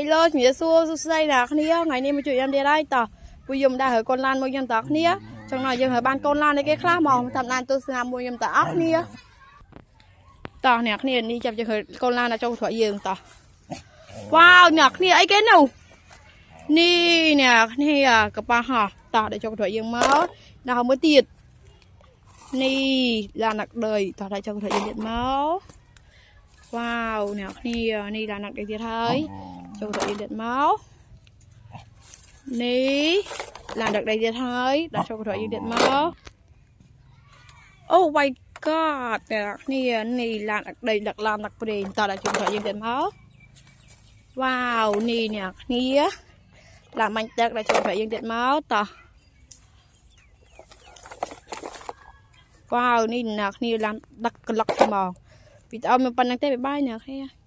Hello ជំរាបសួរសួស្តីអ្នកគ្នាថ្ងៃនេះមកជួយខ្ញុំទៀតហើយតោះពួកខ្ញុំដែរហើកូនឡានមួយខ្ញុំតោះគ្នាចឹងណោះយើងហើបានកូនឡានឯគេខ្លះមកតាមដានទស្សនាមួយខ្ញុំតោះអស់គ្នាតោះអ្នកគ្នានេះចាប់យើងហើកូនឡានដល់ចូលស្រុកយើងតោះវ៉ាវអ្នកគ្នាអីគេនោះនេះអ្នកគ្នា កប៉ាហោះតោះដល់ចូលស្រុកយើងមកដល់មួយទៀតនេះឡានដឹកដីតោះដល់ចូលស្រុកយើងទៀតមកវ៉ាវអ្នកគ្នានេះឡានដឹកដីទៀតហើយចូលទៅអ៊ីឌិតមកនេះឡើងដឹកដីទៀតហើយដាក់ចូលទៅអ៊ីឌិតមកអូ my god អ្នកនេះនេះឡានដឹកដីដឹកឡានដឹកប្រេងតដាក់ចូលទៅអ៊ីឌិតមកវ៉ាវនេះអ្នកនេះឡានបាញ់ទឹកដាក់ចូលទៅយើងទៀតមកតោះវ៉ាវនេះអ្នកនេះឡានដឹកក្លឹកហ្មងវីដេអូមិនប៉ុណ្្នឹងទេបាយបាយអ្នកនេះ